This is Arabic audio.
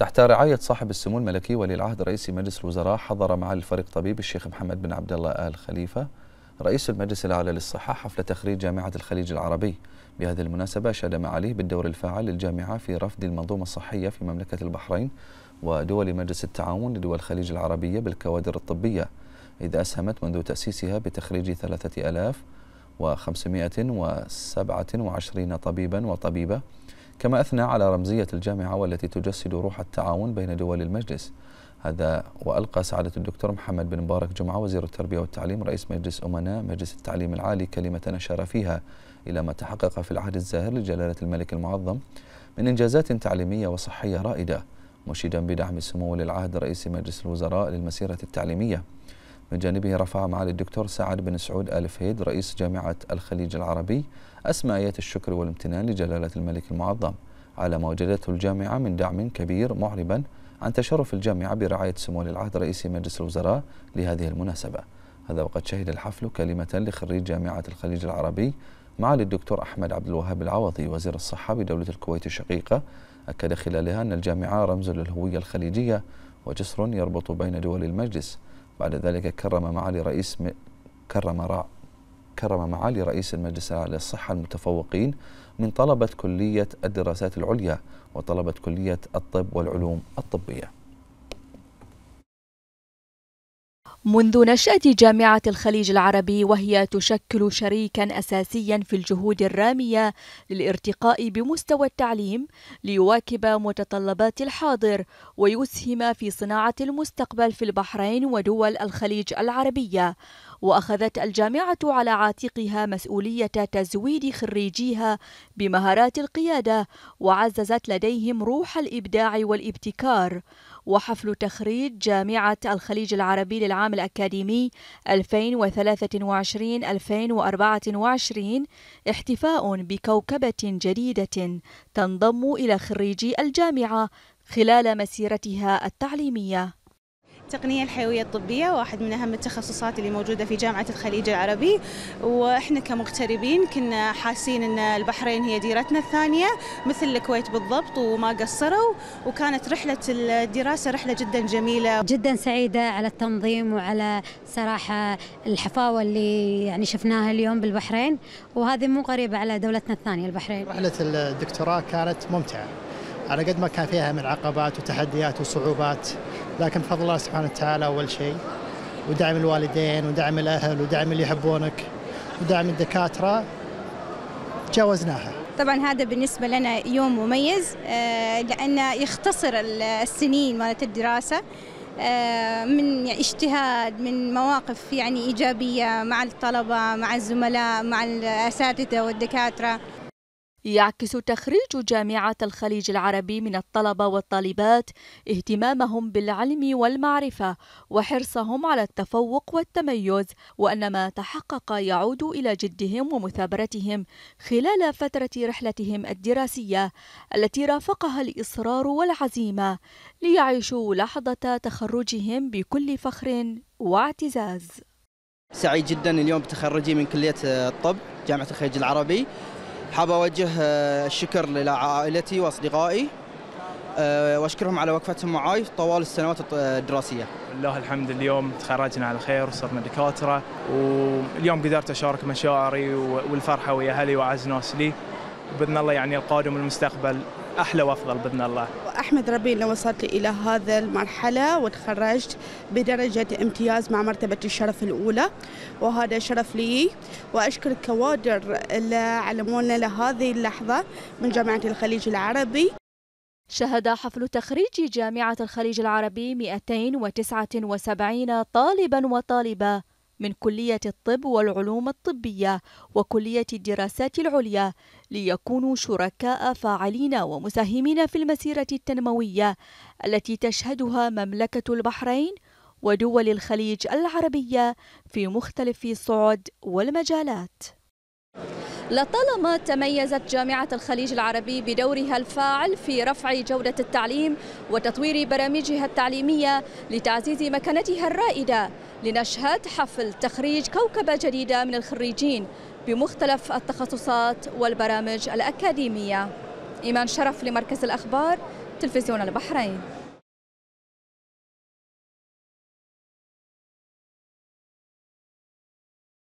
تحت رعاية صاحب السمو الملكي ولي العهد رئيس مجلس الوزراء حضر مع الفريق طبيب الشيخ محمد بن عبد الله آل خليفة رئيس المجلس الأعلى للصحة حفل تخريج جامعة الخليج العربي بهذه المناسبة شهد معاليه بالدور الفاعل للجامعة في رفض المنظومة الصحية في مملكة البحرين ودول مجلس التعاون لدول الخليج العربية بالكوادر الطبية إذ أسهمت منذ تأسيسها بتخريج ثلاثة ألاف وخمسمائة وسبعة وعشرين طبيبا وطبيبة كما أثنى على رمزية الجامعة والتي تجسد روح التعاون بين دول المجلس هذا وألقى سعادة الدكتور محمد بن مبارك جمعة وزير التربية والتعليم رئيس مجلس أمناء مجلس التعليم العالي كلمة نشر فيها إلى ما تحقق في العهد الزاهر لجلالة الملك المعظم من إنجازات تعليمية وصحية رائدة مشيدا بدعم سمو للعهد رئيس مجلس الوزراء للمسيرة التعليمية من جانبه رفع معالي الدكتور سعد بن سعود آل فهيد رئيس جامعة الخليج العربي أسمى آيات الشكر والامتنان لجلالة الملك المعظم على ما وجدته الجامعة من دعم كبير معربا عن تشرف الجامعة برعاية سمو ولي العهد رئيس مجلس الوزراء لهذه المناسبة هذا وقد شهد الحفل كلمة لخريج جامعة الخليج العربي معالي الدكتور أحمد عبد الوهاب العوضي وزير الصحة بدولة الكويت الشقيقة أكد خلالها أن الجامعة رمز للهوية الخليجية وجسر يربط بين دول المجلس بعد ذلك كرم معالي رئيس م... كرم را... كرم معالي رئيس المجلس الأعلى للصحة المتفوقين من طلبة كلية الدراسات العليا وطلبة كلية الطب والعلوم الطبية منذ نشأة جامعة الخليج العربي وهي تشكل شريكا أساسيا في الجهود الرامية للارتقاء بمستوى التعليم ليواكب متطلبات الحاضر ويسهم في صناعة المستقبل في البحرين ودول الخليج العربية وأخذت الجامعة على عاتقها مسؤولية تزويد خريجيها بمهارات القيادة وعززت لديهم روح الإبداع والابتكار وحفل تخريج جامعة الخليج العربي للعام الأكاديمي 2023-2024 احتفاء بكوكبة جديدة تنضم إلى خريجي الجامعة خلال مسيرتها التعليمية التقنية الحيوية الطبية واحد من أهم التخصصات اللي موجودة في جامعة الخليج العربي وإحنا كمغتربين كنا حاسين أن البحرين هي ديرتنا الثانية مثل الكويت بالضبط وما قصروا وكانت رحلة الدراسة رحلة جدا جميلة جدا سعيدة على التنظيم وعلى صراحة الحفاوة اللي يعني شفناها اليوم بالبحرين وهذه مو قريبة على دولتنا الثانية البحرين رحلة الدكتوراه كانت ممتعة على قد ما كان فيها من عقبات وتحديات وصعوبات لكن بفضل الله سبحانه وتعالى أول شيء ودعم الوالدين ودعم الأهل ودعم اللي يحبونك ودعم الدكاترة تجاوزناها طبعا هذا بالنسبة لنا يوم مميز آه، لأنه يختصر السنين مالت الدراسة آه، من اجتهاد من مواقف يعني إيجابية مع الطلبة مع الزملاء مع الأساتذة والدكاترة يعكس تخريج جامعة الخليج العربي من الطلبة والطالبات اهتمامهم بالعلم والمعرفة وحرصهم على التفوق والتميز وأن ما تحقق يعود إلى جدهم ومثابرتهم خلال فترة رحلتهم الدراسية التي رافقها الإصرار والعزيمة ليعيشوا لحظة تخرجهم بكل فخر واعتزاز سعيد جدا اليوم بتخرجي من كلية الطب جامعة الخليج العربي حاب أوجه آه، الشكر لعائلتي وأصدقائي آه، واشكرهم على وقفتهم معي طوال السنوات آه، الدراسيه. لله الحمد اليوم تخرجنا على خير وصرنا دكاتره واليوم قدرت اشارك مشاعري والفرحه ويا اهلي واعز ناس لي باذن الله يعني القادم والمستقبل احلى وافضل باذن الله. احمد ربي اني وصلت الى هذا المرحله وتخرجت بدرجه امتياز مع مرتبه الشرف الاولى وهذا شرف لي واشكر الكوادر اللي علمونا لهذه اللحظه من جامعه الخليج العربي. شهد حفل تخريج جامعة الخليج العربي 279 طالبا وطالبة من كلية الطب والعلوم الطبية وكلية الدراسات العليا ليكونوا شركاء فاعلين ومساهمين في المسيرة التنموية التي تشهدها مملكة البحرين ودول الخليج العربية في مختلف الصعد والمجالات لطالما تميزت جامعة الخليج العربي بدورها الفاعل في رفع جودة التعليم وتطوير برامجها التعليمية لتعزيز مكانتها الرائدة لنشهد حفل تخريج كوكبة جديدة من الخريجين بمختلف التخصصات والبرامج الأكاديمية إيمان شرف لمركز الأخبار تلفزيون البحرين